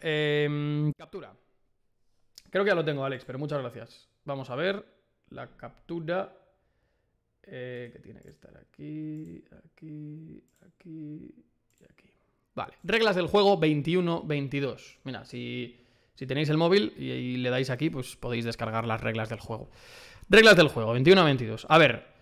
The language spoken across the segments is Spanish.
Em, captura. Creo que ya lo tengo, Alex, pero muchas gracias. Vamos a ver la captura. Eh, que tiene que estar aquí, aquí, aquí y aquí. Vale, reglas del juego 21-22. Mira, si, si, tenéis el móvil y, y, le dais aquí, pues podéis descargar las reglas del juego. Reglas del juego 21-22. A ver,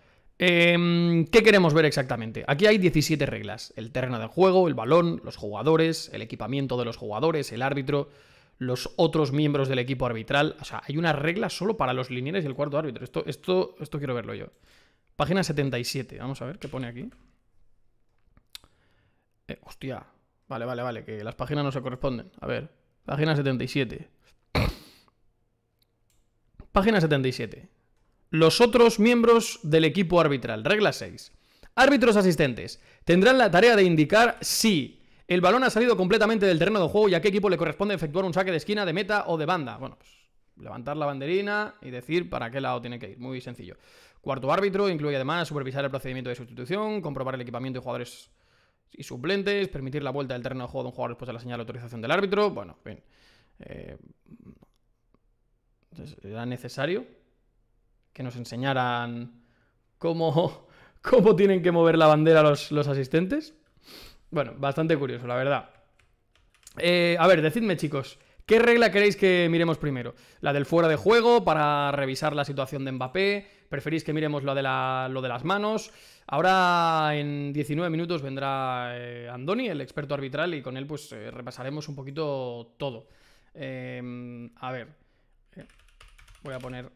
Em, ¿Qué queremos ver exactamente? Aquí hay 17 reglas. El terreno de juego, el balón, los jugadores, el equipamiento de los jugadores, el árbitro, los otros miembros del equipo arbitral. O sea, hay una regla solo para los lineares y el cuarto árbitro. Esto, esto, esto quiero verlo yo. Página 77. Vamos a ver qué pone aquí. Eh, hostia. Vale, vale, vale, que las páginas no se corresponden. A ver, página 77. Página 77 los otros miembros del equipo arbitral. Regla 6. Árbitros asistentes tendrán la tarea de indicar si el balón ha salido completamente del terreno de juego y a qué equipo le corresponde efectuar un saque de esquina, de meta o de banda. Bueno, pues levantar la banderina y decir para qué lado tiene que ir. Muy sencillo. Cuarto árbitro incluye además supervisar el procedimiento de sustitución, comprobar el equipamiento de jugadores y suplentes, permitir la vuelta del terreno de juego de un jugador después de la señal de autorización del árbitro. Bueno, bien. Eh, ¿Era necesario? que nos enseñaran cómo, cómo tienen que mover la bandera los, asistentes. Bueno, bastante curioso, la verdad. Eh, a ver, decidme chicos, ¿qué regla queréis que miremos primero? ¿La del fuera de juego para revisar la situación de Mbappé? ¿Preferís que miremos lo de, lo de las manos? Ahora en 19 minutos vendrá eh, Andoni, el experto arbitral, y con él pues eh, repasaremos un poquito todo. a ver, voy a poner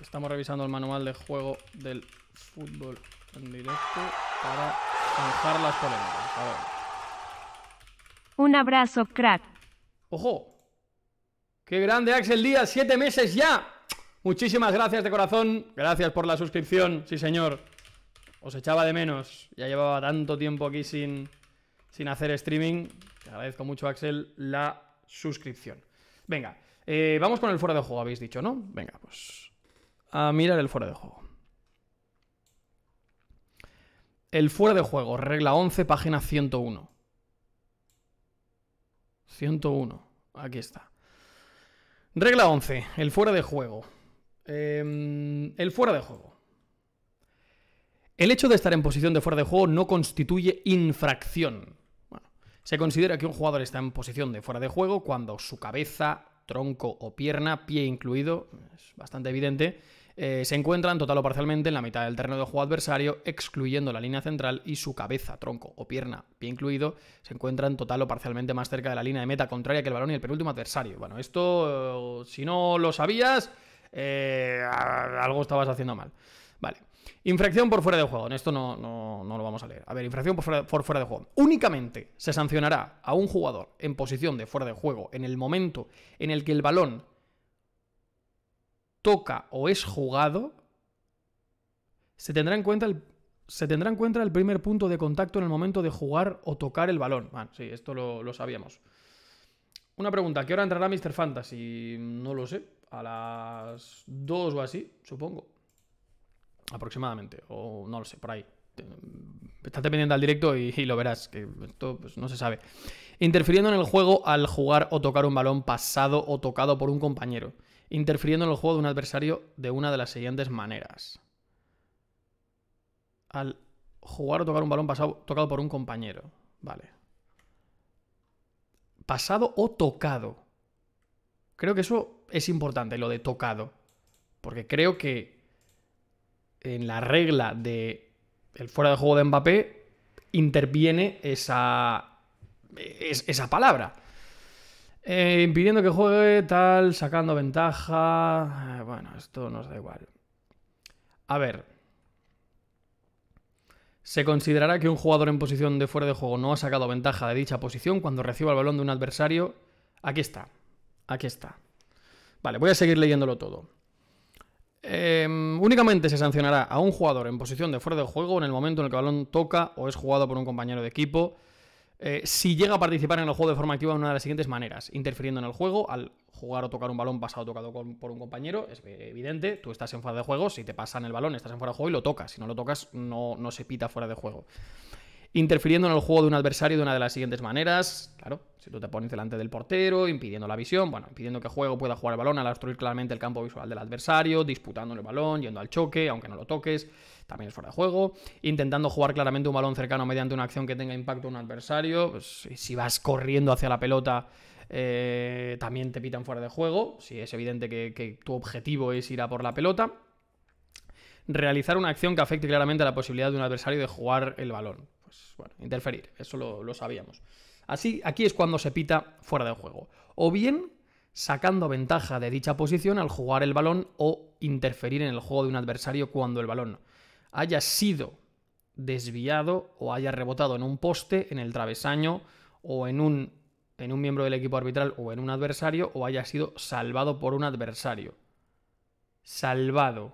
Estamos revisando el manual de juego del fútbol en directo para manejar las polémicas. A ver. Un abrazo, crack. ¡Ojo! ¡Qué grande, Axel Díaz! ¡Siete meses ya! Muchísimas gracias de corazón. Gracias por la suscripción, sí, señor. Os echaba de menos. Ya llevaba tanto tiempo aquí sin, sin hacer streaming. Te agradezco mucho, Axel, la suscripción. Venga, eh, vamos con el fuera de juego, habéis dicho, ¿no? Venga, pues a mirar el fuera de juego. El fuera de juego, regla 11, página 101. 101, aquí está. Regla 11, el fuera de juego. Em, el fuera de juego. El hecho de estar en posición de fuera de juego no constituye infracción. se considera que un jugador está en posición de fuera de juego cuando su cabeza, tronco o pierna, pie incluido, es bastante evidente, eh, se encuentran total o parcialmente en la mitad del terreno de juego adversario, excluyendo la línea central y su cabeza, tronco o pierna, pie incluido, se encuentran total o parcialmente más cerca de la línea de meta contraria que el balón y el penúltimo adversario. Bueno, esto, eh, si no lo sabías, eh, algo estabas haciendo mal. Vale. Infracción por fuera de juego. En esto no, no, no, lo vamos a leer. A ver, infracción por fuera de juego. Únicamente se sancionará a un jugador en posición de fuera de juego en el momento en el que el balón toca o es jugado, se tendrá en cuenta el, primer punto de contacto en el momento de jugar o tocar el balón. Bueno, sí, esto lo, sabíamos. Una pregunta, qué hora entrará Mr. Fantasy? No lo sé, a las 2 o así, supongo. Aproximadamente, o no lo sé, por ahí. Estás dependiendo al directo y, lo verás, que esto pues, no se sabe. Interfiriendo en el juego al jugar o tocar un balón pasado o tocado por un compañero interfiriendo en el juego de un adversario de una de las siguientes maneras. Al jugar o tocar un balón pasado, tocado por un compañero. Vale. Pasado o tocado. Creo que eso es importante, lo de tocado. Porque creo que en la regla de el fuera de juego de Mbappé interviene esa, esa palabra. Eh, impidiendo que juegue, tal, sacando ventaja. Eh, bueno, esto nos da igual. A ver. Se considerará que un jugador en posición de fuera de juego no ha sacado ventaja de dicha posición cuando reciba el balón de un adversario. Aquí está. Aquí está. Vale, voy a seguir leyéndolo todo. Em, únicamente se sancionará a un jugador en posición de fuera de juego en el momento en el que el balón toca o es jugado por un compañero de equipo eh, si llega a participar en el juego de forma activa de una de las siguientes maneras, interfiriendo en el juego, al jugar o tocar un balón pasado tocado por un compañero, es e- evidente, tú estás en fuera de juego, si te pasan el balón estás en fuera de juego y lo tocas, si no lo tocas no se pita fuera de juego interfiriendo en el juego de un adversario de una de las siguientes maneras. Claro, si tú te pones delante del portero, impidiendo la visión, bueno, impidiendo que el juego pueda jugar el balón al obstruir claramente el campo visual del adversario, disputando el balón, yendo al choque, aunque no lo toques, también es fuera de juego, intentando jugar claramente un balón cercano mediante una acción que tenga impacto en un adversario, pues, si vas corriendo hacia la pelota... Eh, también te pitan fuera de juego, si es evidente que, que tu objetivo es ir a por la pelota, realizar una acción que afecte claramente a la posibilidad de un adversario de jugar el balón. Pues, bueno, interferir, eso lo, sabíamos. Así, aquí es cuando se pita fuera de juego. O bien sacando ventaja de dicha posición al jugar el balón o interferir en el juego de un adversario cuando el balón haya sido desviado o haya rebotado en un poste, en el travesaño o en un, en un miembro del equipo arbitral o en un adversario o haya sido salvado por un adversario. Salvado.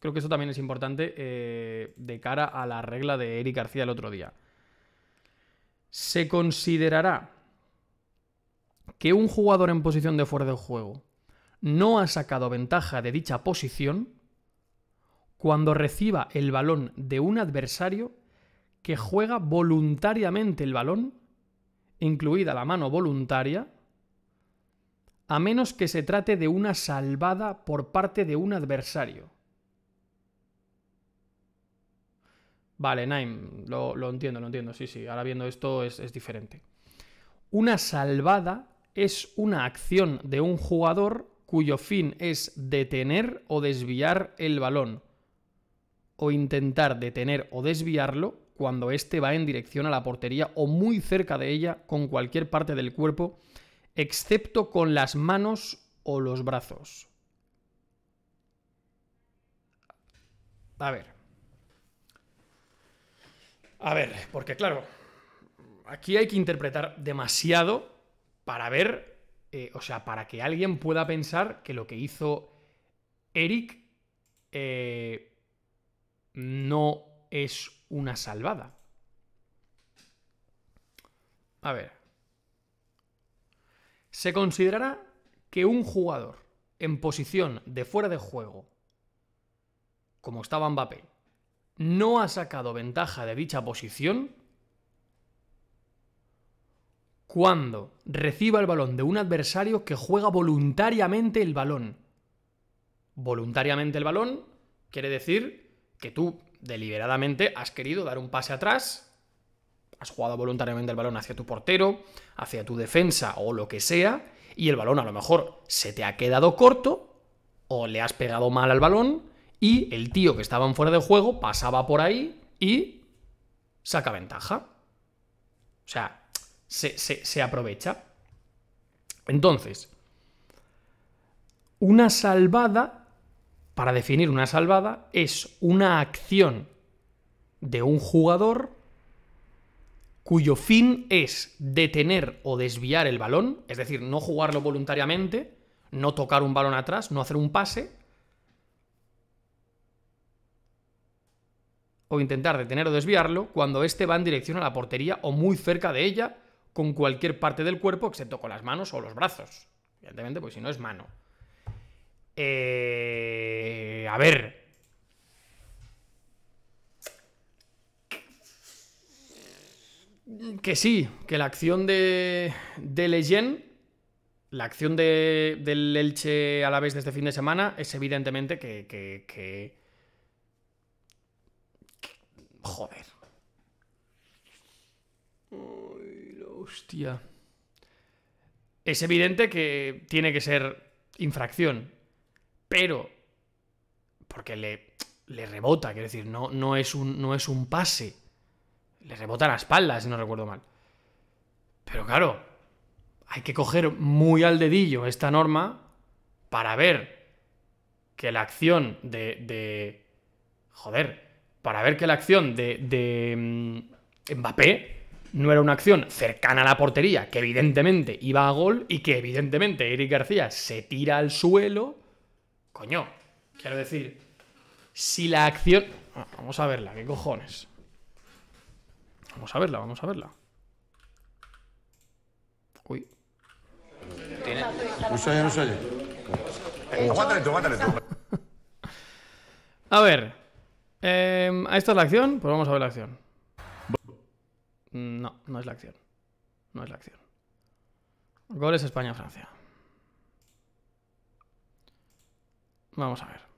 Creo que eso también es importante eh, de cara a la regla de Eric García el otro día. Se considerará que un jugador en posición de fuera de juego no ha sacado ventaja de dicha posición cuando reciba el balón de un adversario que juega voluntariamente el balón, incluida la mano voluntaria, a menos que se trate de una salvada por parte de un adversario. Vale, Naim, lo, entiendo, lo entiendo, sí, sí, ahora viendo esto es, es diferente. Una salvada es una acción de un jugador cuyo fin es detener o desviar el balón o intentar detener o desviarlo cuando éste va en dirección a la portería o muy cerca de ella con cualquier parte del cuerpo, excepto con las manos o los brazos. A ver. A ver, porque claro, aquí hay que interpretar demasiado para ver, eh, o sea, para que alguien pueda pensar que lo que hizo Eric eh, no es una salvada. A ver. Se considerará que un jugador en posición de fuera de juego, como estaba Mbappé, no ha sacado ventaja de dicha posición cuando reciba el balón de un adversario que juega voluntariamente el balón. Voluntariamente el balón quiere decir que tú deliberadamente has querido dar un pase atrás, has jugado voluntariamente el balón hacia tu portero, hacia tu defensa o lo que sea, y el balón a lo mejor se te ha quedado corto o le has pegado mal al balón y el tío que estaba en fuera de juego pasaba por ahí y saca ventaja. O sea, se, se aprovecha. Entonces, una salvada, para definir una salvada, es una acción de un jugador cuyo fin es detener o desviar el balón, es decir, no jugarlo voluntariamente, no tocar un balón atrás, no hacer un pase, o intentar detener o desviarlo cuando éste va en dirección a la portería o muy cerca de ella con cualquier parte del cuerpo excepto con las manos o los brazos. Evidentemente, pues si no es mano. Eh, a ver. Que sí, que la acción de, de Leyen, la acción de, del Elche a la vez de este fin de semana, es evidentemente que Joder. Ay, hostia. Es evidente que tiene que ser infracción. Pero. Porque le, le rebota, quiero decir, no, no, es un, no es un pase. Le rebota la espalda, si no recuerdo mal. Pero claro, hay que coger muy al dedillo esta norma para ver que la acción de, de joder, para ver que la acción de, de mm, Mbappé no era una acción cercana a la portería, que evidentemente iba a gol y que evidentemente Eric García se tira al suelo. Coño, quiero decir, si la acción... Ah, vamos a verla, qué cojones. Vamos a verla, vamos a verla. Uy. ¿Tiene? A ver. Em, ¿Esta es la acción? Pues vamos a ver la acción. No, no es la acción. No es la acción. Goles España-Francia. Vamos a ver.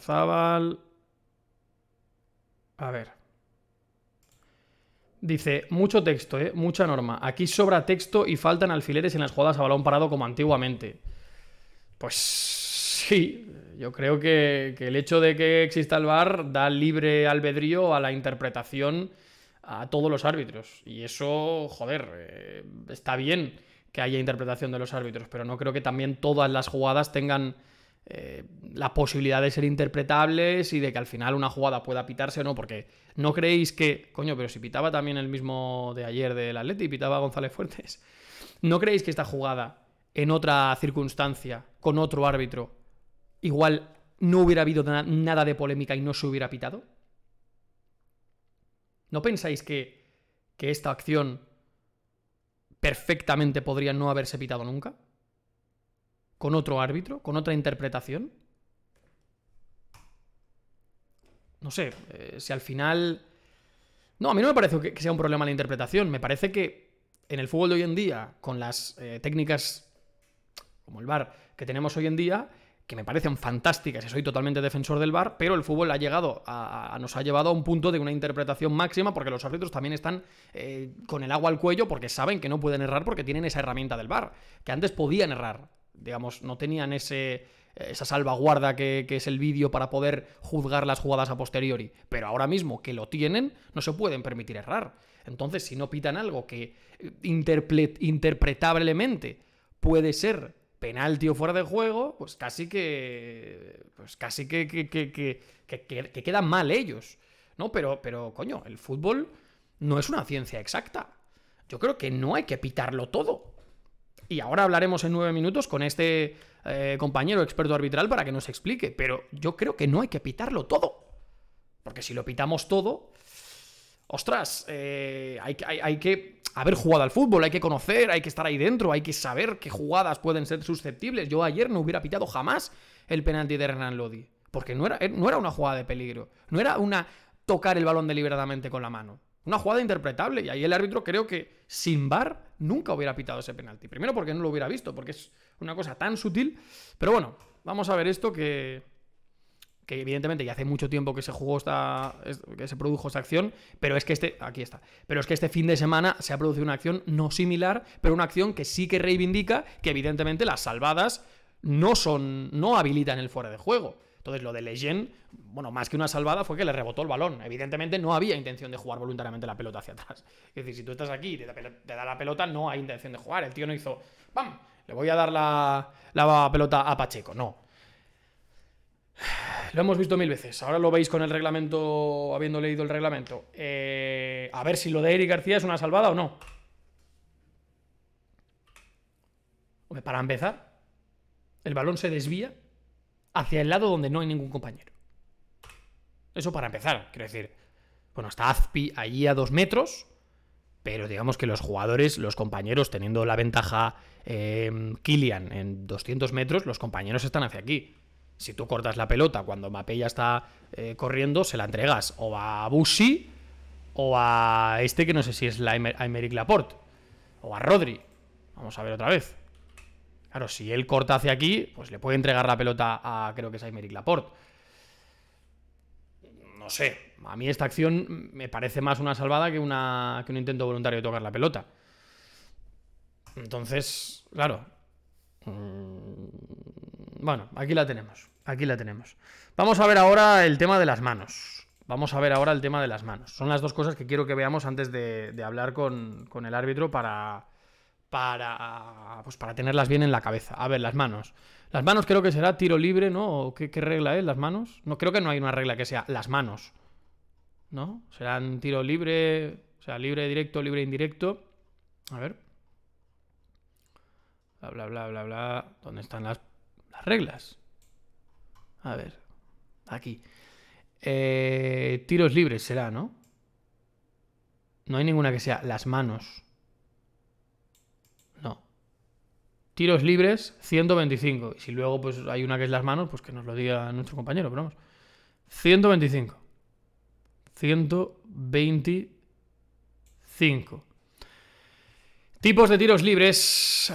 Zabal A ver. Dice, mucho texto, ¿eh? mucha norma. Aquí sobra texto y faltan alfileres en las jugadas a balón parado como antiguamente. Pues Sí, yo creo que, el hecho de que exista el VAR da libre albedrío a la interpretación a todos los árbitros. Y eso, joder, eh, está bien que haya interpretación de los árbitros, pero no creo que también todas las jugadas tengan eh, la posibilidad de ser interpretables y de que al final una jugada pueda pitarse o no, porque no creéis que, coño, pero si pitaba también el mismo de ayer del Atleti, pitaba González Fuertes, ¿no creéis que esta jugada en otra circunstancia, con otro árbitro, igual no hubiera habido nada de polémica y no se hubiera pitado? ¿No pensáis que, esta acción perfectamente podría no haberse pitado nunca? ¿Con otro árbitro? ¿Con otra interpretación? No sé, eh, si al final... No, a mí no me parece que, sea un problema la interpretación. Me parece que en el fútbol de hoy en día, con las eh, técnicas como el VAR que tenemos hoy en día, que me parecen fantásticas y soy totalmente defensor del VAR, pero el fútbol ha llegado a, nos ha llevado a un punto de una interpretación máxima porque los árbitros también están eh, con el agua al cuello porque saben que no pueden errar porque tienen esa herramienta del VAR, que antes podían errar, digamos, no tenían ese, eh, esa salvaguarda que, es el vídeo para poder juzgar las jugadas a posteriori, pero ahora mismo que lo tienen, no se pueden permitir errar. Entonces, si no pitan algo que eh, interpretablemente puede ser penalti o fuera de juego, pues casi que. Pues casi que, que, quedan mal ellos. ¿No? Pero, pero, coño, el fútbol no es una ciencia exacta. Yo creo que no hay que pitarlo todo. Y ahora hablaremos en nueve minutos con este eh, compañero experto arbitral para que nos explique. Pero yo creo que no hay que pitarlo todo. Porque si lo pitamos todo. Ostras, eh, hay, hay que haber jugado al fútbol, hay que conocer, hay que estar ahí dentro, hay que saber qué jugadas pueden ser susceptibles. Yo ayer no hubiera pitado jamás el penalti de Hernán Lodi, porque no era, eh, no era una jugada de peligro, no era una tocar el balón deliberadamente con la mano. Una jugada interpretable. Y ahí el árbitro creo que sin bar nunca hubiera pitado ese penalti. Primero porque no lo hubiera visto, porque es una cosa tan sutil. Pero bueno, vamos a ver esto que que evidentemente ya hace mucho tiempo que se jugó esta, que se produjo esta acción, pero es que este, aquí está, pero es que este fin de semana se ha producido una acción no similar, pero una acción que sí que reivindica que evidentemente las salvadas no son, no habilitan el fuera de juego. Entonces lo de legend bueno, más que una salvada fue que le rebotó el balón. Evidentemente no había intención de jugar voluntariamente la pelota hacia atrás. Es decir, si tú estás aquí y te, da la pelota, no hay intención de jugar. El tío no hizo, ¡pam! Le voy a dar la, la pelota a Pacheco. No. Lo hemos visto mil veces. Ahora lo veis con el reglamento, habiendo leído el reglamento. Eh, a ver si lo de Eric García es una salvada o no. para empezar, el balón se desvía hacia el lado donde no hay ningún compañero. Eso para empezar, quiero decir. Bueno, está Azpi allí a dos metros, pero digamos que los jugadores, los compañeros, teniendo la ventaja eh, Kilian en 200 metros, los compañeros están hacia aquí. Si tú cortas la pelota cuando ya está eh, corriendo, se la entregas o a Bussi. o a este que no sé si es Aymeric Laporte o a Rodri. Vamos a ver otra vez. Claro, si él corta hacia aquí, pues le puede entregar la pelota a creo que es Aymeric Laporte. No sé, a mí esta acción me parece más una salvada que un intento voluntario de tocar la pelota. Entonces, claro, bueno, aquí la tenemos. Aquí la tenemos. Vamos a ver ahora el tema de las manos. Vamos a ver ahora el tema de las manos. Son las dos cosas que quiero que veamos antes de, hablar con, el árbitro para. Para. Pues para tenerlas bien en la cabeza. A ver, las manos. Las manos creo que será tiro libre, ¿no? ¿Qué, regla es? ¿Las manos? No, creo que no hay una regla que sea las manos. ¿No? Serán tiro libre. O sea, libre directo, libre indirecto. A ver. Bla, bla, bla, bla, bla. ¿Dónde están las reglas. A ver, aquí. Eh, tiros libres será, ¿no? No hay ninguna que sea las manos. No. Tiros libres, 125. Y si luego pues, hay una que es las manos, pues que nos lo diga nuestro compañero, pero vamos. 125. 125. Tipos de tiros libres.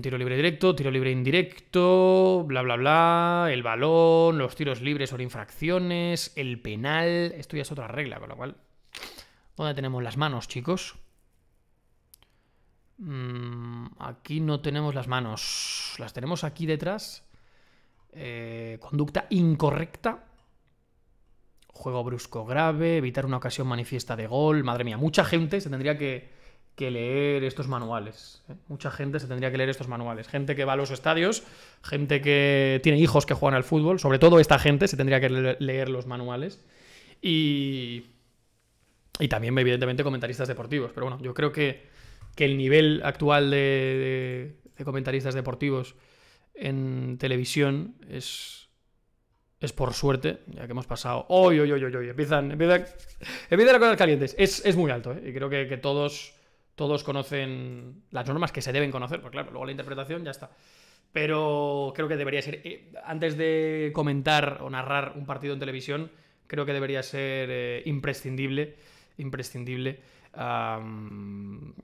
tiro libre directo, tiro libre indirecto, bla, bla, bla. El balón, los tiros libres sobre infracciones, el penal. Esto ya es otra regla, con lo cual... ¿Dónde tenemos las manos, chicos? Mm, aquí no tenemos las manos. Las tenemos aquí detrás. Eh, conducta incorrecta. Juego brusco grave, evitar una ocasión manifiesta de gol. Madre mía, mucha gente se tendría que que leer estos manuales. ¿eh? Mucha gente se tendría que leer estos manuales. Gente que va a los estadios, gente que tiene hijos que juegan al fútbol, sobre todo esta gente se tendría que leer los manuales. Y, y también, evidentemente, comentaristas deportivos. Pero bueno, yo creo que, que el nivel actual de, comentaristas deportivos en televisión es, es por suerte, ya que hemos pasado... ¡Oy, oy, oy, oy! Empiezan, empiezan, a cosas calientes. Es, muy alto, ¿eh? y creo que, que todos todos conocen las normas que se deben conocer, porque claro, luego la interpretación ya está. Pero creo que debería ser, eh, antes de comentar o narrar un partido en televisión, creo que debería ser eh, imprescindible, imprescindible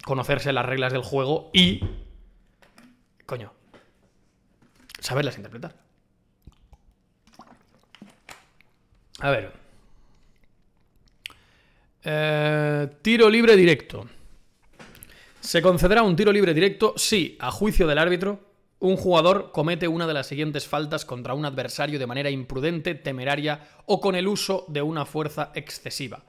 conocerse las reglas del juego y, coño, saberlas interpretar. A ver. Eh, tiro libre directo. ¿Se concederá un tiro libre directo si, a juicio del árbitro, un jugador comete una de las siguientes faltas contra un adversario de manera imprudente, temeraria o con el uso de una fuerza excesiva?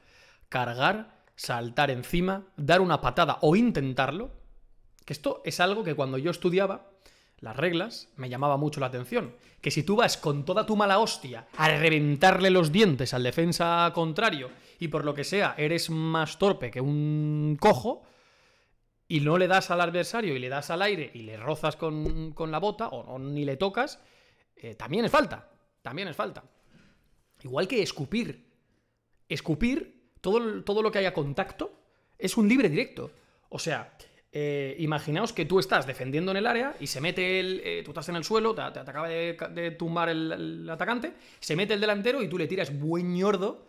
Cargar, saltar encima, dar una patada o intentarlo. Que esto es algo que cuando yo estudiaba las reglas me llamaba mucho la atención. Que si tú vas con toda tu mala hostia a reventarle los dientes al defensa contrario y por lo que sea eres más torpe que un cojo, y no le das al adversario y le das al aire y le rozas con, la bota o, ni le tocas, eh, también es falta. También es falta. Igual que escupir. Escupir, todo, todo lo que haya contacto, es un libre directo. O sea, eh, imaginaos que tú estás defendiendo en el área y se mete el. Eh, tú estás en el suelo, te, acaba de, tumbar el, atacante, se mete el delantero y tú le tiras buen ñordo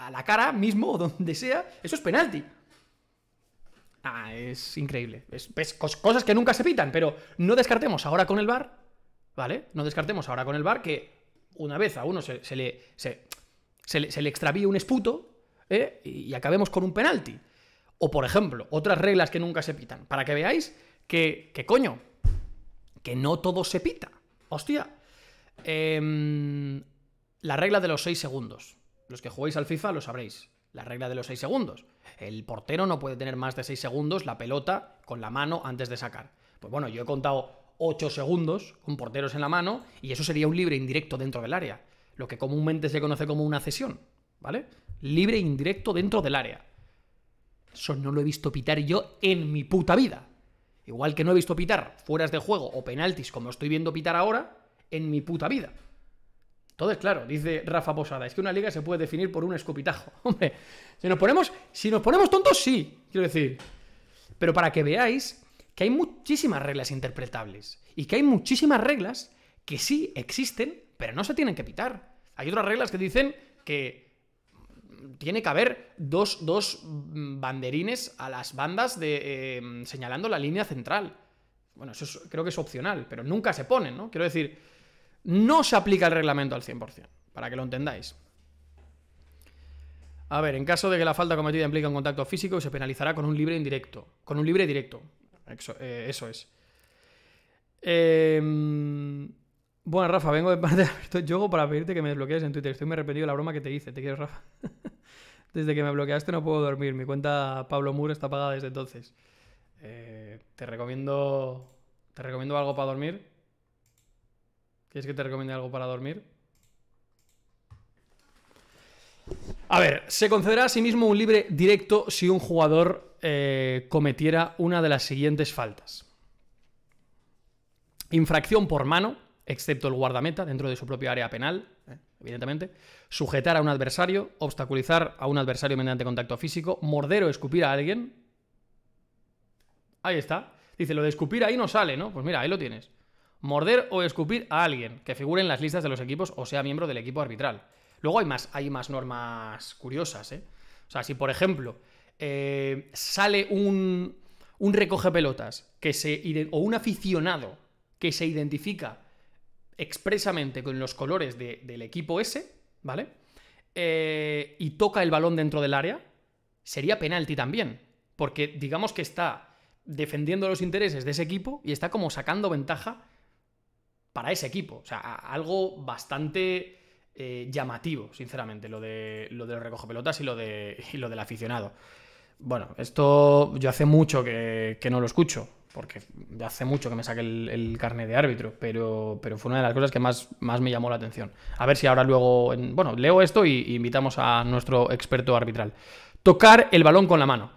a la cara mismo o donde sea. Eso es penalti. Ah, es increíble. Es, cosas que nunca se pitan, pero no descartemos ahora con el bar, ¿vale? No descartemos ahora con el bar que una vez a uno se, le, se, le, extravíe un esputo ¿eh? y, acabemos con un penalti. O, por ejemplo, otras reglas que nunca se pitan, para que veáis que, que coño, que no todo se pita. Hostia. Em, la regla de los 6 segundos. Los que jugáis al FIFA lo sabréis la regla de los 6 segundos. El portero no puede tener más de 6 segundos la pelota con la mano antes de sacar. Pues bueno, yo he contado 8 segundos con porteros en la mano y eso sería un libre indirecto dentro del área, lo que comúnmente se conoce como una cesión, ¿vale? Libre indirecto dentro del área. Eso no lo he visto pitar yo en mi puta vida. Igual que no he visto pitar fueras de juego o penaltis como estoy viendo pitar ahora en mi puta vida. Todo es claro, dice Rafa Posada, es que una liga se puede definir por un escupitajo. Hombre, si nos ponemos, si nos ponemos tontos, sí, quiero decir. Pero para que veáis que hay muchísimas reglas interpretables y que hay muchísimas reglas que sí existen, pero no se tienen que pitar. Hay otras reglas que dicen que tiene que haber dos, mm, banderines a las bandas de, eh, señalando la línea central. Bueno, eso creo que es opcional, pero nunca se ponen, ¿no? Quiero decir, no se aplica el reglamento al 100%, para que lo entendáis. A ver, en caso de que la falta cometida implique un contacto físico, se penalizará con un libre indirecto. Con un libre directo. Eso, eh, es. Em, bueno, Rafa, vengo de parte de Yo hago para pedirte que me desbloquees en Twitter. Estoy muy arrepentido de la broma que te hice. Te quiero, Rafa. desde que me bloqueaste no puedo dormir. Mi cuenta Pablo Moore está apagada desde entonces. Eh, te recomiendo. Te recomiendo algo para dormir es que te recomiende algo para dormir? A ver, se concederá a sí mismo un libre directo si un jugador eh, cometiera una de las siguientes faltas. Infracción por mano, excepto el guardameta, dentro de su propia área penal, eh, evidentemente. Sujetar a un adversario, obstaculizar a un adversario mediante contacto físico, morder o escupir a alguien. Ahí está. Dice, lo de escupir ahí no sale, ¿no? Pues mira, ahí lo tienes morder o escupir a alguien que figure en las listas de los equipos o sea miembro del equipo arbitral. Luego hay más, hay más normas curiosas, ¿eh? O sea, si por ejemplo eh, sale un, recoge pelotas que se, o un aficionado que se identifica expresamente con los colores del equipo S, ¿vale? Eh, y toca el balón dentro del área, sería penalti también, porque digamos que está defendiendo los intereses de ese equipo y está como sacando ventaja para ese equipo. O sea, algo bastante eh, llamativo, sinceramente, lo de lo del recojo pelotas y lo, de, lo del aficionado. Bueno, esto yo hace mucho que, no lo escucho, porque hace mucho que me saqué el, carne carnet de árbitro, pero, pero fue una de las cosas que más, más me llamó la atención. A ver si ahora luego, bueno, leo esto e y invitamos a nuestro experto arbitral. Tocar el balón con la mano.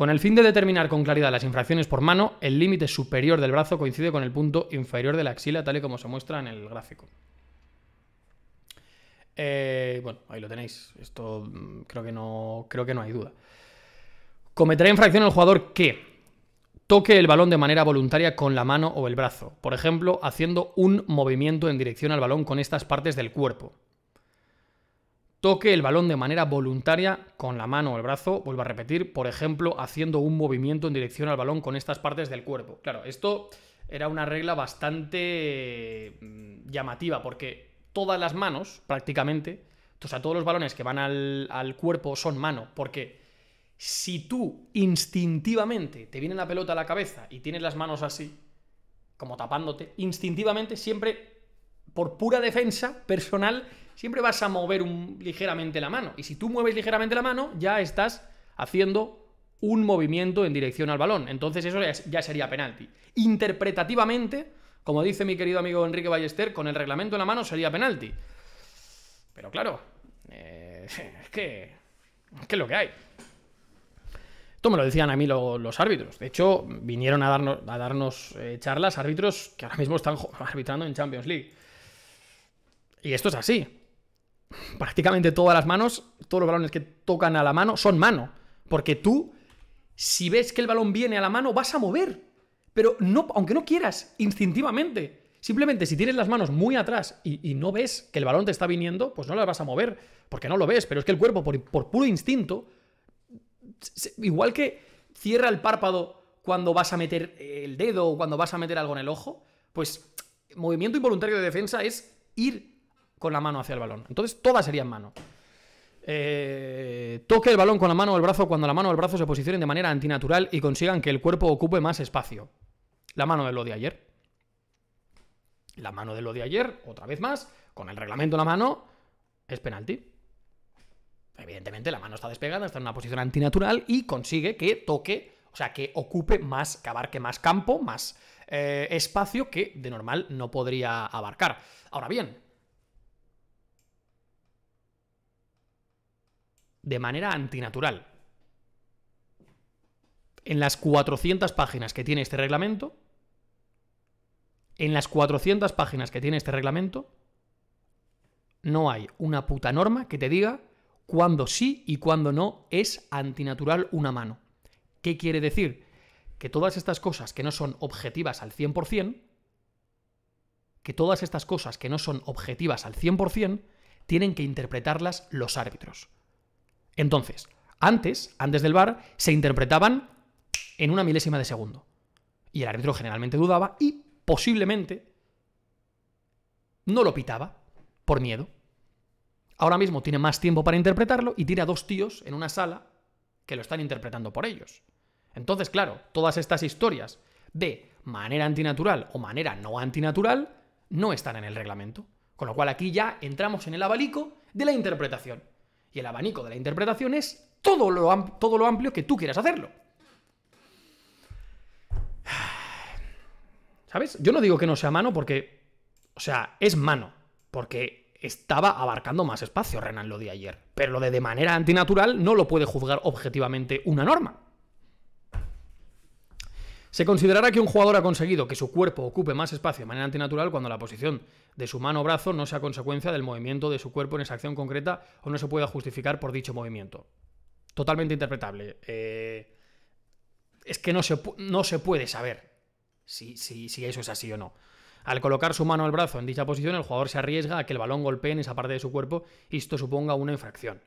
Con el fin de determinar con claridad las infracciones por mano, el límite superior del brazo coincide con el punto inferior de la axila, tal y como se muestra en el gráfico. Eh, bueno, ahí lo tenéis. Esto mm, creo que no, creo que no hay duda. Cometerá infracción el jugador que toque el balón de manera voluntaria con la mano o el brazo, por ejemplo, haciendo un movimiento en dirección al balón con estas partes del cuerpo toque el balón de manera voluntaria con la mano o el brazo, vuelvo a repetir, por ejemplo, haciendo un movimiento en dirección al balón con estas partes del cuerpo. Claro, esto era una regla bastante mm, llamativa porque todas las manos, prácticamente, o sea, todos los balones que van al, cuerpo son mano, porque si tú instintivamente te viene la pelota a la cabeza y tienes las manos así, como tapándote, instintivamente siempre por pura defensa personal, siempre vas a mover un, ligeramente la mano. Y si tú mueves ligeramente la mano, ya estás haciendo un movimiento en dirección al balón. Entonces eso ya, sería penalti. Interpretativamente, como dice mi querido amigo Enrique Ballester, con el reglamento en la mano sería penalti. Pero claro, eh, es que es es lo que hay. Esto me lo decían a mí los árbitros. De hecho, vinieron a darnos, a darnos eh, charlas árbitros que ahora mismo están arbitrando en Champions League. Y esto es así. Prácticamente todas las manos, todos los balones que tocan a la mano son mano. Porque tú, si ves que el balón viene a la mano, vas a mover. Pero no, aunque no quieras, instintivamente. Simplemente si tienes las manos muy atrás y, no ves que el balón te está viniendo, pues no las vas a mover, porque no lo ves. Pero es que el cuerpo, por, puro instinto, igual que cierra el párpado cuando vas a meter el dedo o cuando vas a meter algo en el ojo, pues movimiento involuntario de defensa es ir con la mano hacia el balón. Entonces, todas serían mano. Eh, toque el balón con la mano o el brazo cuando la mano o el brazo se posicionen de manera antinatural y consigan que el cuerpo ocupe más espacio. La mano de lo de ayer. La mano de lo de ayer, otra vez más, con el reglamento en la mano, es penalti. Evidentemente la mano está despegada, está en una posición antinatural y consigue que toque, o sea, que ocupe más, que abarque más campo, más eh, espacio que de normal no podría abarcar. Ahora bien, de manera antinatural. En las 400 páginas que tiene este reglamento, en las 400 páginas que tiene este reglamento, no hay una puta norma que te diga cuándo sí y cuándo no es antinatural una mano. ¿Qué quiere decir? Que todas estas cosas que no son objetivas al 100%, que todas estas cosas que no son objetivas al 100%, tienen que interpretarlas los árbitros. Entonces, antes, antes del VAR, se interpretaban en una milésima de segundo. Y el árbitro generalmente dudaba y posiblemente no lo pitaba por miedo. Ahora mismo tiene más tiempo para interpretarlo y tiene a dos tíos en una sala que lo están interpretando por ellos. Entonces, claro, todas estas historias de manera antinatural o manera no antinatural no están en el reglamento. Con lo cual aquí ya entramos en el abalico de la interpretación. Y el abanico de la interpretación es todo lo, todo lo amplio que tú quieras hacerlo. ¿Sabes? Yo no digo que no sea mano porque, o sea, es mano, porque estaba abarcando más espacio Renan lo de ayer, pero lo de de manera antinatural no lo puede juzgar objetivamente una norma. Se considerará que un jugador ha conseguido que su cuerpo ocupe más espacio de manera antinatural cuando la posición de su mano o brazo no sea consecuencia del movimiento de su cuerpo en esa acción concreta o no se pueda justificar por dicho movimiento. Totalmente interpretable. Eh, es que no se, no se puede saber si, si eso es así o no. Al colocar su mano o brazo en dicha posición, el jugador se arriesga a que el balón golpee en esa parte de su cuerpo y esto suponga una infracción.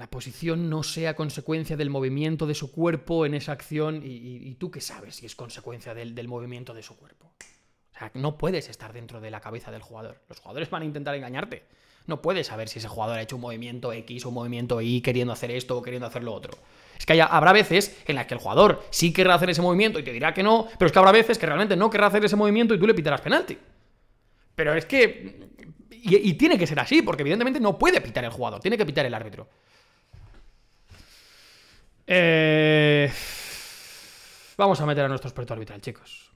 la posición no sea consecuencia del movimiento de su cuerpo en esa acción y, tú qué sabes si es consecuencia del, movimiento de su cuerpo. O sea, no puedes estar dentro de la cabeza del jugador. Los jugadores van a intentar engañarte. No puedes saber si ese jugador ha hecho un movimiento X o un movimiento Y queriendo hacer esto o queriendo hacer lo otro. Es que habrá veces en las que el jugador sí querrá hacer ese movimiento y te dirá que no, pero es que habrá veces que realmente no querrá hacer ese movimiento y tú le pitarás penalti. Pero es que y, tiene que ser así, porque evidentemente no puede pitar el jugador, tiene que pitar el árbitro. Eh, vamos a meter a nuestro experto arbitral, chicos.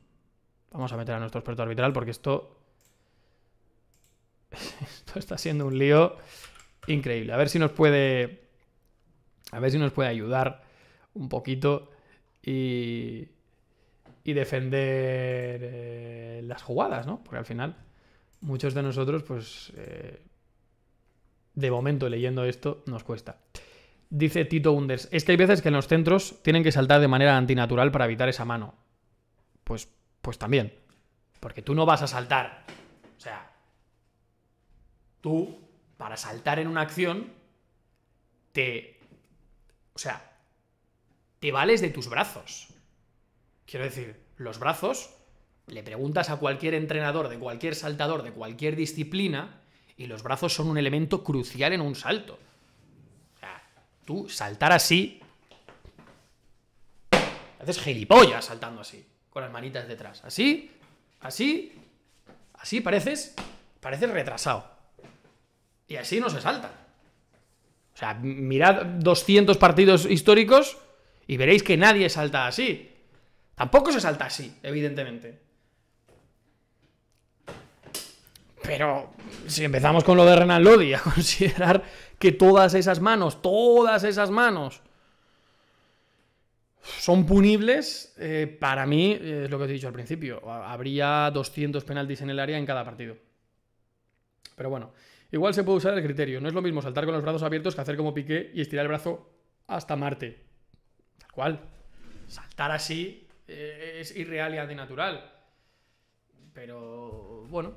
Vamos a meter a nuestro experto arbitral porque esto... esto está siendo un lío increíble. A ver si nos puede... A ver si nos puede ayudar un poquito y... defender eh, las jugadas, ¿no? Porque al final muchos de nosotros, pues... Eh, de momento, leyendo esto, nos cuesta. Dice Tito Unders, es que hay veces que en los centros tienen que saltar de manera antinatural para evitar esa mano. Pues, pues también. Porque tú no vas a saltar. O sea, tú, para saltar en una acción, te... O sea, te vales de tus brazos. Quiero decir, los brazos, le preguntas a cualquier entrenador, de cualquier saltador, de cualquier disciplina, y los brazos son un elemento crucial en un salto. Tú saltar así. Haces gilipollas saltando así, con las manitas detrás. Así, así, así pareces, pareces retrasado. Y así no se salta. O sea, mirad 200 partidos históricos y veréis que nadie salta así. Tampoco se salta así, evidentemente. Pero si empezamos con lo de Renan Lodi a considerar que todas esas manos, todas esas manos son punibles, eh, para mí, eh, es lo que os he dicho al principio, habría 200 penaltis en el área en cada partido. Pero bueno, igual se puede usar el criterio, no es lo mismo saltar con los brazos abiertos que hacer como Piqué y estirar el brazo hasta Marte. Tal cual. Saltar así eh, es irreal y antinatural. Pero bueno,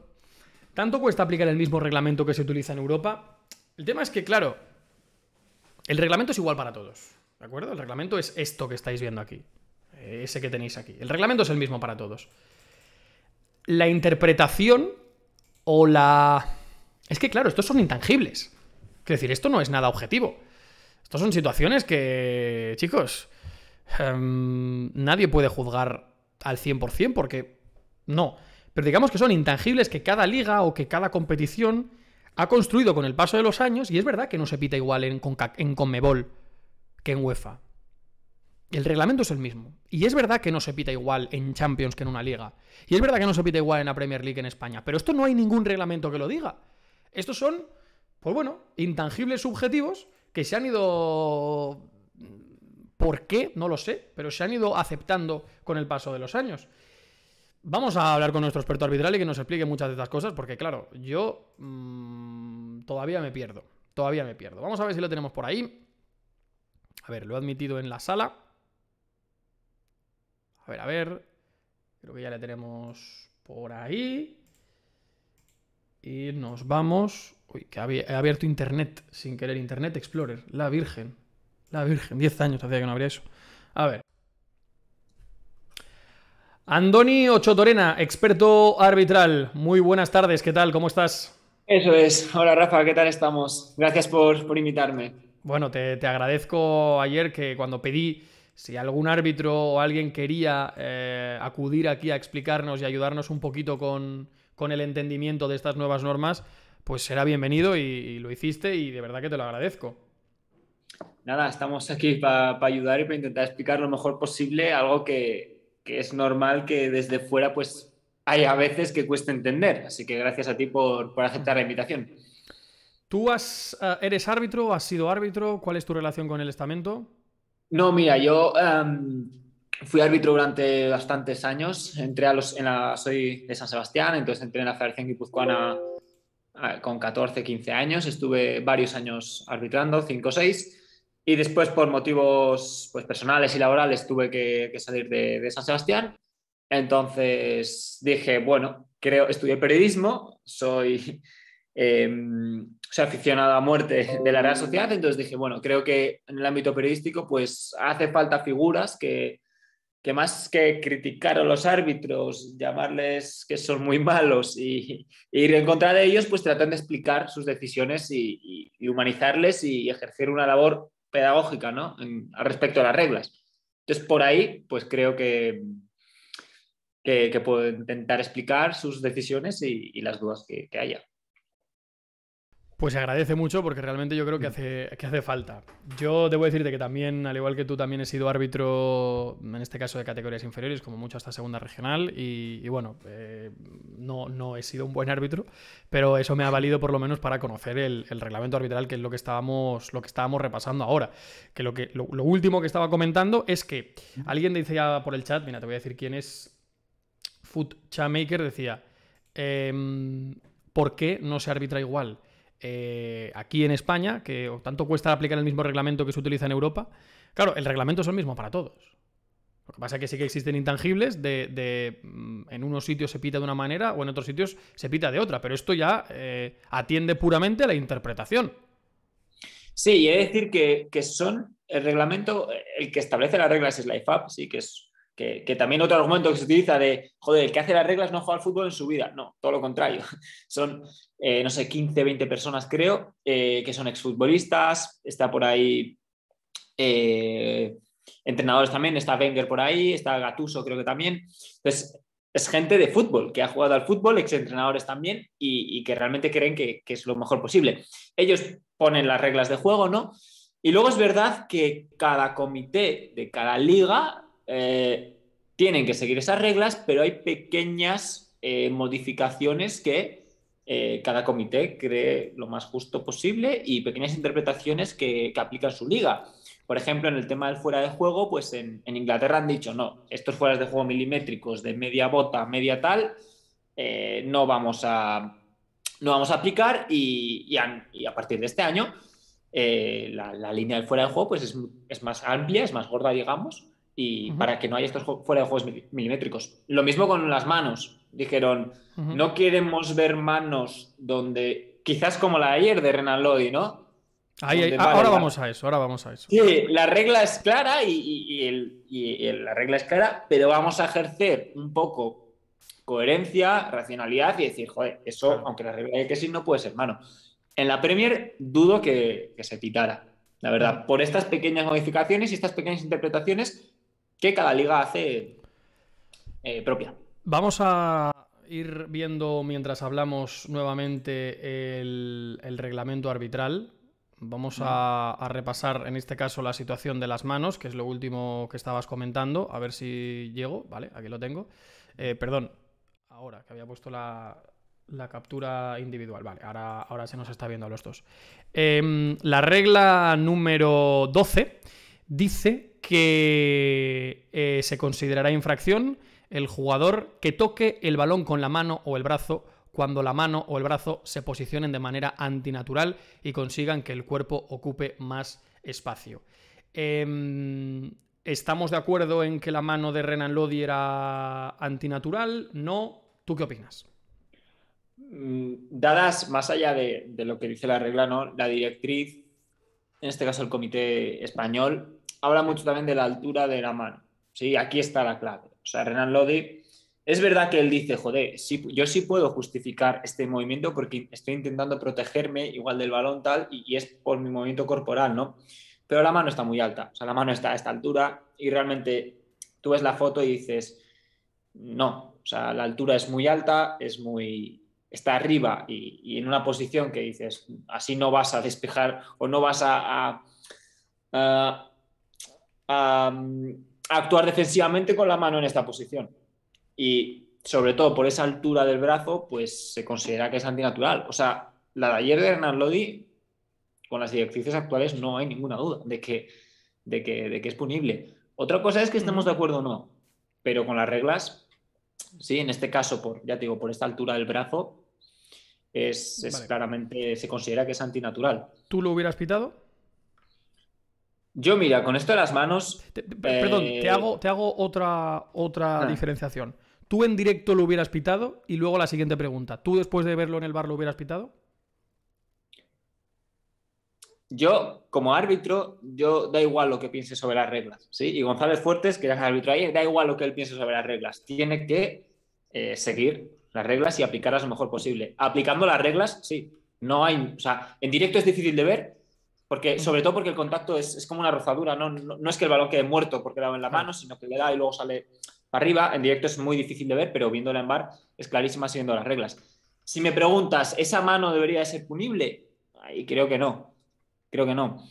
¿tanto cuesta aplicar el mismo reglamento que se utiliza en Europa? El tema es que, claro, el reglamento es igual para todos. ¿De acuerdo? El reglamento es esto que estáis viendo aquí. Eh, ese que tenéis aquí. El reglamento es el mismo para todos. La interpretación o la... Es que, claro, estos son intangibles. Es decir, esto no es nada objetivo. Estas son situaciones que, chicos, em, nadie puede juzgar al 100% porque no. Pero digamos que son intangibles que cada liga o que cada competición ha construido con el paso de los años, y es verdad que no se pita igual en, en Conmebol que en UEFA. El reglamento es el mismo. Y es verdad que no se pita igual en Champions que en una liga. Y es verdad que no se pita igual en la Premier League en España. Pero esto no hay ningún reglamento que lo diga. Estos son, pues bueno, intangibles subjetivos que se han ido... ¿Por qué? No lo sé, pero se han ido aceptando con el paso de los años. Vamos a hablar con nuestro experto arbitral y que nos explique muchas de estas cosas, porque claro, yo mm, todavía me pierdo, todavía me pierdo. Vamos a ver si lo tenemos por ahí. A ver, lo he admitido en la sala. A ver, a ver. Creo que ya le tenemos por ahí. Y nos vamos... Uy, que he abierto Internet, sin querer, Internet Explorer. La Virgen. La Virgen, Diez años hacía que no habría eso. A ver, Andoni Ochotorena, experto arbitral. Muy buenas tardes, ¿qué tal? ¿Cómo estás? Eso es. Hola Rafa, ¿qué tal estamos? Gracias por, invitarme. Bueno, te, agradezco ayer que cuando pedí si algún árbitro o alguien quería eh, acudir aquí a explicarnos y ayudarnos un poquito con, el entendimiento de estas nuevas normas, pues será bienvenido y, lo hiciste y de verdad que te lo agradezco. Nada, estamos aquí para ayudar y para intentar explicar lo mejor posible algo que, que es normal que desde fuera pues hay a veces que cueste entender. Así que gracias a ti por, aceptar la invitación. ¿Tú has, eh, eres árbitro? ¿Has sido árbitro? ¿Cuál es tu relación con el estamento? No, mira, yo em, fui árbitro durante bastantes años. Entré a los, en la, soy de San Sebastián, entonces entré en la Federación Guipuzcoana ah, con 14, 15 años. Estuve varios años arbitrando, 5 o 6. Y después, por motivos pues, personales y laborales, tuve que, salir de, San Sebastián. Entonces dije, bueno, creo, estudié periodismo, soy, em, soy aficionado a muerte de la Real Sociedad, entonces dije, bueno, creo que en el ámbito periodístico pues hace falta figuras que, que más que criticar a los árbitros, llamarles que son muy malos y, ir en contra de ellos, pues tratan de explicar sus decisiones y humanizarles y ejercer una labor pedagógica, ¿no? respecto a las reglas. Entonces, por ahí, pues creo que, que, puedo intentar explicar sus decisiones y, las dudas que haya. Pues se agradece mucho porque realmente yo creo que mm. hace, que hace falta. Yo debo decirte que también, al igual que tú, también he sido árbitro, en este caso de categorías inferiores, como mucho hasta segunda regional, y, bueno, eh, no, no he sido un buen árbitro, pero eso me ha valido por lo menos para conocer el, reglamento arbitral, que es lo que estábamos, lo que estábamos repasando ahora. Que lo, que lo, último que estaba comentando es que alguien decía por el chat, mira, te voy a decir quién es, Food Chamaker decía, em, ¿por qué no se arbitra igual? Eh, aquí en España, que tanto cuesta aplicar el mismo reglamento que se utiliza en Europa. Claro, el reglamento es el mismo para todos. Lo que pasa es que sí que existen intangibles de, mm, en unos sitios se pita de una manera o en otros sitios se pita de otra, pero esto ya eh, atiende puramente a la interpretación. Sí, y decir que, que, son el reglamento, el que establece las reglas es la IFAP, sí, que es que, también otro argumento que se utiliza de, joder, el que hace las reglas no juega al fútbol en su vida. No, todo lo contrario. Son, eh, no sé, 15, 20 personas creo, eh, que son exfutbolistas, está por ahí eh, entrenadores también, está Wenger por ahí, está Gatuso creo que también. Entonces, es gente de fútbol, que ha jugado al fútbol, exentrenadores también, y, que realmente creen que, que es lo mejor posible. Ellos ponen las reglas de juego, ¿no? Y luego es verdad que cada comité de cada liga eh, tienen que seguir esas reglas, pero hay pequeñas eh, modificaciones que eh, cada comité cree lo más justo posible y pequeñas interpretaciones que, que aplican su liga. Por ejemplo, en el tema del fuera de juego, pues en, Inglaterra han dicho, no, estos fueras de juego milimétricos de media bota, media tal, no, vamos a, no vamos a aplicar y, a, partir de este año la, la, línea del fuera de juego pues es, es, más amplia, es más gorda, digamos, y para que no haya estos fuera de juegos milimétricos. Lo mismo con las manos. Dijeron, no queremos ver manos donde, quizás como la de ayer de Renan Lodi, ¿no? Ah, ahora vamos a eso, ahora vamos a eso. la regla es clara y, la regla es clara, pero vamos a ejercer un poco coherencia, racionalidad y decir, joder, eso, aunque la regla hay que sí, no puede ser mano. En la Premier dudo que, se pitara, la verdad, por estas pequeñas modificaciones y estas pequeñas interpretaciones que cada liga hace eh, propia. Vamos a ir viendo mientras hablamos nuevamente el, reglamento arbitral. Vamos a, repasar en este caso la situación de las manos, que es lo último que estabas comentando. A ver si llego. Vale, aquí lo tengo. Eh, perdón, ahora que había puesto la, captura individual. Vale, ahora, ahora, se nos está viendo a los dos. Em, la regla número 12 dice que eh, se considerará infracción el jugador que toque el balón con la mano o el brazo cuando la mano o el brazo se posicionen de manera antinatural y consigan que el cuerpo ocupe más espacio. Em, ¿Estamos de acuerdo en que la mano de Renan Lodi era antinatural? No. ¿Tú qué opinas? Mm, dadas, más allá de, de lo que dice la regla, ¿no? la directriz, en este caso el comité español, habla mucho también de la altura de la mano. Sí, aquí está la clave. O sea, Renan Lodi, es verdad que él dice, joder, yo sí puedo justificar este movimiento porque estoy intentando protegerme igual del balón tal y, es por mi movimiento corporal, ¿no? Pero la mano está muy alta, o sea, la mano está a esta altura y realmente tú ves la foto y dices, no, o sea, la altura es muy alta, es muy, está arriba y, en una posición que dices, así no vas a despejar o no vas a a, actuar defensivamente con la mano en esta posición. Y sobre todo por esa altura del brazo, pues se considera que es antinatural. O sea, la de ayer de Hernán Lodi, con las directrices actuales, no hay ninguna duda de que, de que, de que es punible. Otra cosa es que estemos de acuerdo o no, pero con las reglas, sí, en este caso, por, ya te digo, por esta altura del brazo, es, claramente, se considera que es antinatural. ¿Tú lo hubieras pitado? Yo, mira, con esto de las manos. Perdón, eh, te hago, otra, otra ah. diferenciación. ¿Tú en directo lo hubieras pitado? Y luego la siguiente pregunta. ¿Tú después de verlo en el bar lo hubieras pitado? Yo, como árbitro, yo da igual lo que piense sobre las reglas. ¿sí? Y González Fuertes, que es árbitro ahí, da igual lo que él piense sobre las reglas. Tiene que eh, seguir las reglas y aplicarlas lo mejor posible. Aplicando las reglas, sí. No hay. O sea, en directo es difícil de ver, porque, sobre todo porque el contacto es, como una rozadura, ¿no? es que el balón quede muerto porque le da en la mano, sino que le da y luego sale para arriba. En directo es muy difícil de ver, pero viéndola en bar es clarísima siguiendo las reglas. Si me preguntas, ¿esa mano debería ser punible? y creo que no. Creo que no.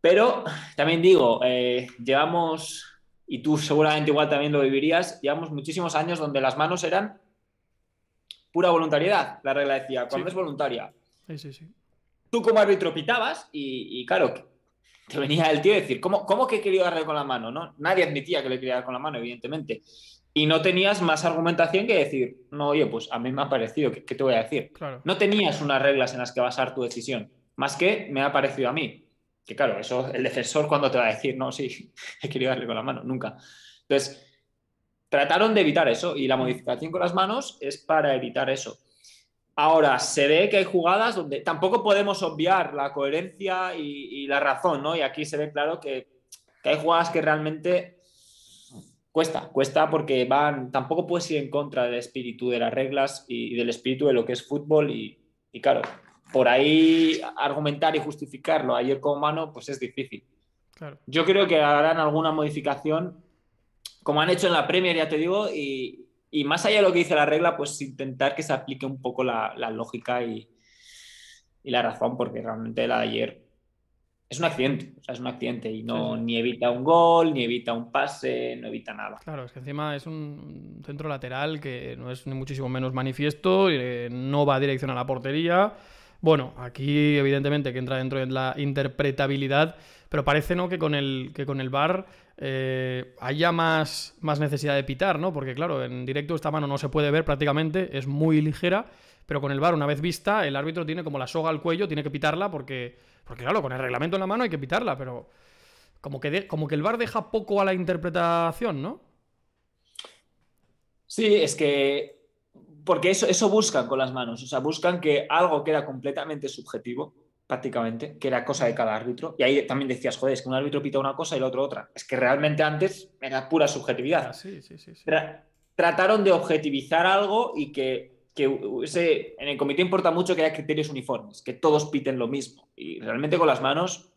Pero también digo, eh, llevamos, y tú seguramente igual también lo vivirías, llevamos muchísimos años donde las manos eran pura voluntariedad, la regla decía, cuando es voluntaria. Sí, sí, sí tú como árbitro pitabas y, claro, te venía el tío a decir, ¿cómo, ¿cómo, que he querido darle con la mano? ¿no? Nadie admitía que le quería dar con la mano, evidentemente. Y no tenías más argumentación que decir, no, oye, pues a mí me ha parecido, ¿qué, te voy a decir? No tenías unas reglas en las que basar tu decisión, más que me ha parecido a mí. Que claro, eso el defensor cuando te va a decir, no, sí, he querido darle con la mano, nunca. Entonces, trataron de evitar eso y la modificación con las manos es para evitar eso. Ahora, se ve que hay jugadas donde tampoco podemos obviar la coherencia y, la razón, ¿no? Y aquí se ve claro que, hay jugadas que realmente cuesta, cuesta porque van, tampoco puedes ir en contra del espíritu de las reglas y, del espíritu de lo que es fútbol y, claro, por ahí argumentar y justificarlo ayer como mano, pues es difícil. Yo creo que harán alguna modificación, como han hecho en la Premier, ya te digo, y, y más allá de lo que dice la regla, pues intentar que se aplique un poco la, lógica y, la razón, porque realmente la de ayer es un accidente, o sea, es un accidente y no ni evita un gol, ni evita un pase, no evita nada. Claro, es que encima es un centro lateral que no es muchísimo menos manifiesto, y eh, no va a dirección a la portería. Bueno, aquí evidentemente que entra dentro de la interpretabilidad, pero parece no que con el que con el VAR eh, haya más, más necesidad de pitar, ¿no? Porque claro, en directo esta mano no se puede ver prácticamente, es muy ligera, pero con el bar una vez vista, el árbitro tiene como la soga al cuello, tiene que pitarla porque, porque claro, con el reglamento en la mano hay que pitarla, pero como que, como que el bar deja poco a la interpretación, ¿no? Sí, es que porque eso, eso buscan con las manos, o sea, buscan que algo queda completamente subjetivo, prácticamente, que era cosa de cada árbitro. Y ahí también decías, joder, es que un árbitro pita una cosa y el otro otra. Es que realmente antes era pura subjetividad. Ah, trataron de objetivizar algo y que, en el comité importa mucho que haya criterios uniformes, que todos piten lo mismo. Y realmente con las manos,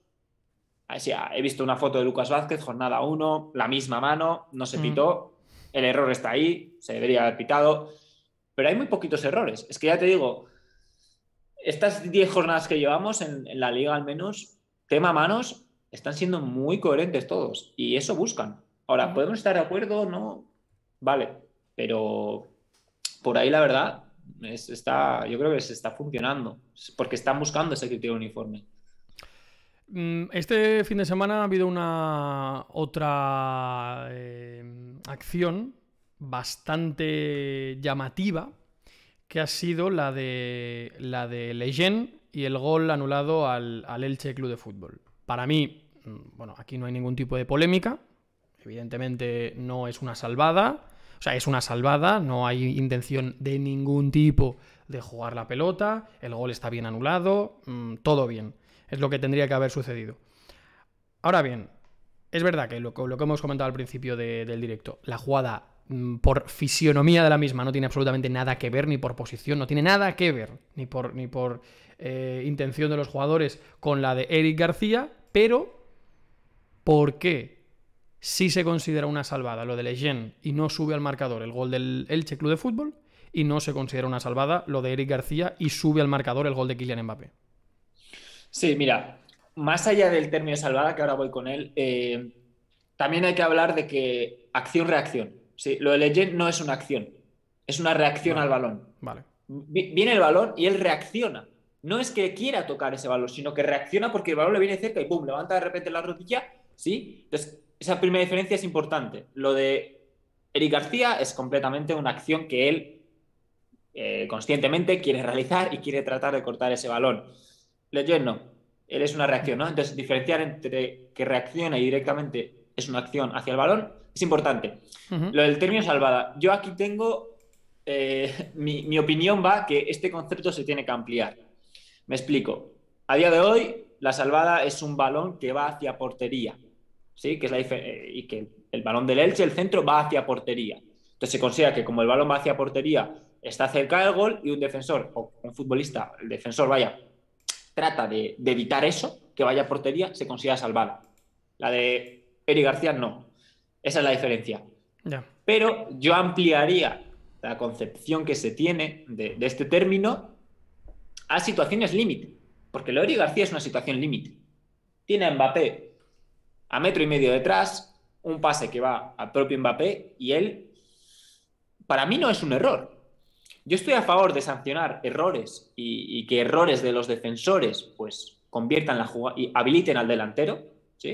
he visto una foto de Lucas Vázquez, jornada 1, la misma mano, no se mm. pitó, el error está ahí, se debería haber pitado. Pero hay muy poquitos errores. Es que ya te digo, estas 10 jornadas que llevamos en, la liga al menos, tema manos, están siendo muy coherentes todos y eso buscan. Ahora, podemos estar de acuerdo no, vale, pero por ahí la verdad está, yo creo que se está funcionando porque están buscando ese criterio uniforme. Mm, este fin de semana ha habido una otra eh, acción bastante llamativa que ha sido la de, la de Leyen y el gol anulado al, Elche Club de Fútbol. Para mí, mm, bueno, aquí no hay ningún tipo de polémica, evidentemente no es una salvada, o sea, es una salvada, no hay intención de ningún tipo de jugar la pelota, el gol está bien anulado, mm, todo bien, es lo que tendría que haber sucedido. Ahora bien, es verdad que lo, que hemos comentado al principio del directo, la jugada Mm, por fisionomía de la misma, no tiene absolutamente nada que ver, ni por posición, no tiene nada que ver, ni por, ni por eh, intención de los jugadores con la de Eric García, pero ¿por qué? Si se considera una salvada lo de Legend y no sube al marcador el gol del Elche Club de Fútbol, y no se considera una salvada lo de Eric García y sube al marcador el gol de Kylian Mbappé. Sí, mira, más allá del término salvada, que ahora voy con él, eh, también hay que hablar de que acción-reacción Sí, lo de Legend no es una acción, es una reacción al balón. Vale. Viene el balón y él reacciona. No es que quiera tocar ese balón, sino que reacciona porque el balón le viene cerca y ¡pum! Levanta de repente la rodilla, ¿sí? Entonces, esa primera diferencia es importante. Lo de Eric García es completamente una acción que él eh, conscientemente quiere realizar y quiere tratar de cortar ese balón. Legend no. Él es una reacción, ¿no? Entonces, diferenciar entre que reacciona y directamente es una acción hacia el balón, es importante. Lo del término salvada. Yo aquí tengo, eh, mi, opinión va que este concepto se tiene que ampliar. Me explico. A día de hoy, la salvada es un balón que va hacia portería, ¿sí? que es la eh, y que el balón del Elche, el centro, va hacia portería. Entonces se considera que como el balón va hacia portería, está cerca del gol y un defensor o un futbolista, el defensor, vaya, trata de, de evitar eso, que vaya a portería, se considera salvada. La de Eric García no. Esa es la diferencia. Pero yo ampliaría la concepción que se tiene de, este término a situaciones límite. Porque lo García es una situación límite. Tiene a Mbappé a metro y medio detrás, un pase que va al propio Mbappé y él, para mí no es un error. Yo estoy a favor de sancionar errores y, y que errores de los defensores pues conviertan la jugada y habiliten al delantero,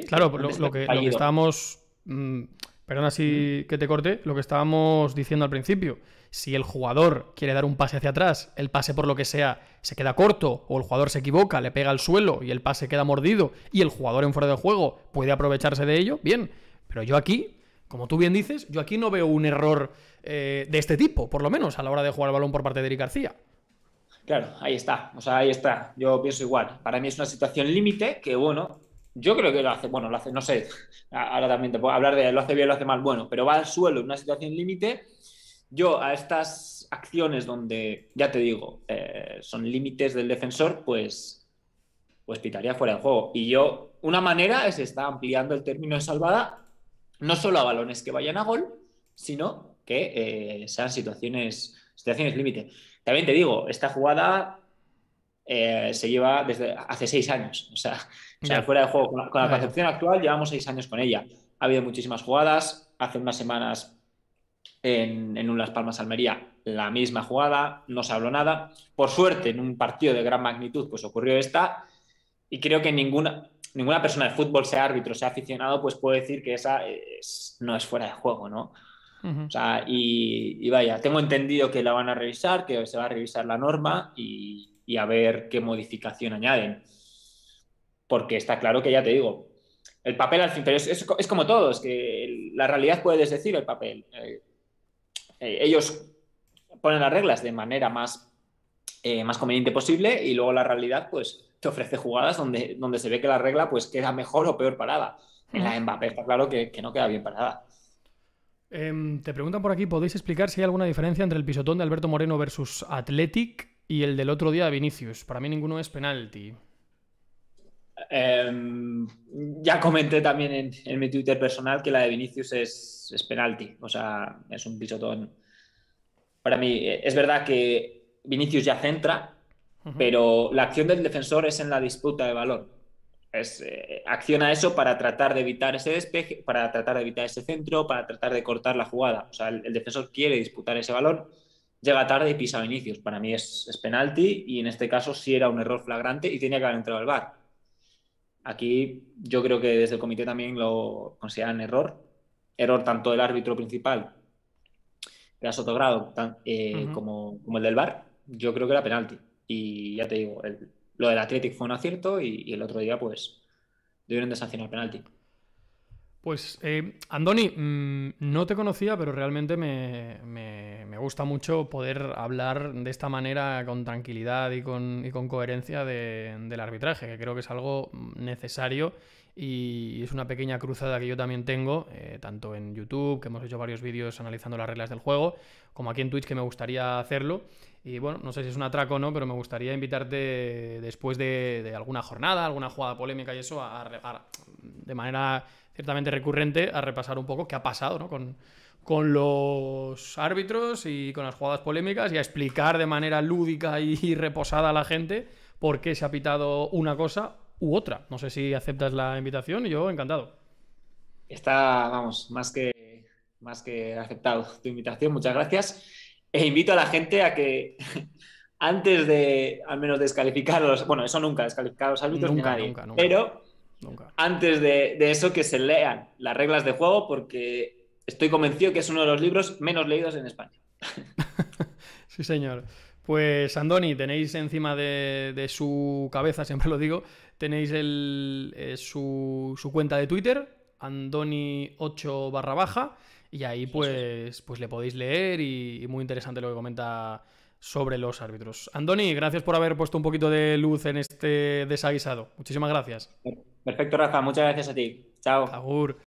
claro, lo, que, estábamos. Mm, perdón así mm. que te corte, lo que estábamos diciendo al principio. Si el jugador quiere dar un pase hacia atrás, el pase por lo que sea se queda corto, o el jugador se equivoca, le pega al suelo y el pase queda mordido, y el jugador en fuera de juego puede aprovecharse de ello, bien. Pero yo aquí, como tú bien dices, yo aquí no veo un error eh, de este tipo, por lo menos a la hora de jugar el balón por parte de Eric García. Claro, ahí está, o sea, ahí está. Yo pienso igual. Para mí es una situación límite que, bueno, yo creo que lo hace, bueno, lo hace, no sé, ahora también te puedo hablar de lo hace bien, lo hace mal, bueno, pero va al suelo en una situación límite. Yo a estas acciones donde, ya te digo, eh, son límites del defensor, pues, pues pitaría fuera de juego. Y yo, una manera es está ampliando el término de salvada, no solo a balones que vayan a gol, sino que eh, sean situaciones, situaciones límite. También te digo, esta jugada eh, se lleva desde hace seis años. O sea, fuera de juego, con la, concepción actual llevamos seis años con ella. Ha habido muchísimas jugadas. Hace unas semanas en, en Las Palmas Almería la misma jugada, no se habló nada. Por suerte, en un partido de gran magnitud, pues ocurrió esta. Y creo que ninguna, ninguna persona de fútbol, sea árbitro, sea aficionado, pues puede decir que esa no es fuera de juego, ¿no? o sea, y, y, vaya, tengo entendido que la van a revisar, que se va a revisar la norma y, y a ver qué modificación añaden. Porque está claro que ya te digo, el papel al fin, pero es, es, es como todos, que la realidad puede decir el papel. Eh, eh, ellos ponen las reglas de manera más, eh, más conveniente posible y luego la realidad pues te ofrece jugadas donde, donde se ve que la regla pues queda mejor o peor parada. En la Mbappé está claro que, no queda bien parada. Em, te preguntan por aquí, ¿podéis explicar si hay alguna diferencia entre el pisotón de Alberto Moreno versus Athletic? Y el del otro día de Vinicius. Para mí ninguno es penalti. Em, ya comenté también en, mi Twitter personal que la de Vinicius es, penalti. O sea, es un pisotón. Para mí, eh, es verdad que Vinicius ya centra, pero la acción del defensor es en la disputa de valor. Eh, acciona eso para tratar de evitar ese despeje, para tratar de evitar ese centro, para tratar de cortar la jugada. O sea, el, defensor quiere disputar ese valor llega tarde y pisa a Vinicius. Para mí es, penalti y en este caso sí era un error flagrante y tenía que haber entrado al bar. Aquí yo creo que desde el comité también lo consideran error. Error tanto del árbitro principal, que era Sotogrado, eh, como, el del bar. Yo creo que era penalti. Y ya te digo, lo del Athletic fue un acierto y, el otro día pues debieron de sancionar penalti. Pues, eh, Andoni, mm, no te conocía, pero realmente me, gusta mucho poder hablar de esta manera con tranquilidad y con, y con coherencia del arbitraje, que creo que es algo necesario y es una pequeña cruzada que yo también tengo, eh, tanto en YouTube, que hemos hecho varios vídeos analizando las reglas del juego, como aquí en Twitch, que me gustaría hacerlo. Y bueno, no sé si es un atraco o no, pero me gustaría invitarte después de, alguna jornada, alguna jugada polémica y eso, a, a, de manera ciertamente recurrente a repasar un poco qué ha pasado ¿no? con, con los árbitros y con las jugadas polémicas y a explicar de manera lúdica y reposada a la gente por qué se ha pitado una cosa u otra. No sé si aceptas la invitación y yo encantado. Está, vamos, más que, más que aceptado tu invitación, muchas gracias. E invito a la gente a que antes de al menos descalificarlos, bueno, eso nunca, descalificar a los árbitros nunca, nunca, nunca. pero antes de, eso que se lean las reglas de juego porque estoy convencido que es uno de los libros menos leídos en España. sí, señor. Pues Andoni, tenéis encima de, su cabeza, siempre lo digo, tenéis el, eh, su, cuenta de Twitter, Andoni8 barra baja, y ahí pues, pues, le podéis leer y, muy interesante lo que comenta sobre los árbitros. Andoni, gracias por haber puesto un poquito de luz en este desaguisado. Muchísimas gracias. Perfecto, Rafa. Muchas gracias a ti. Chao.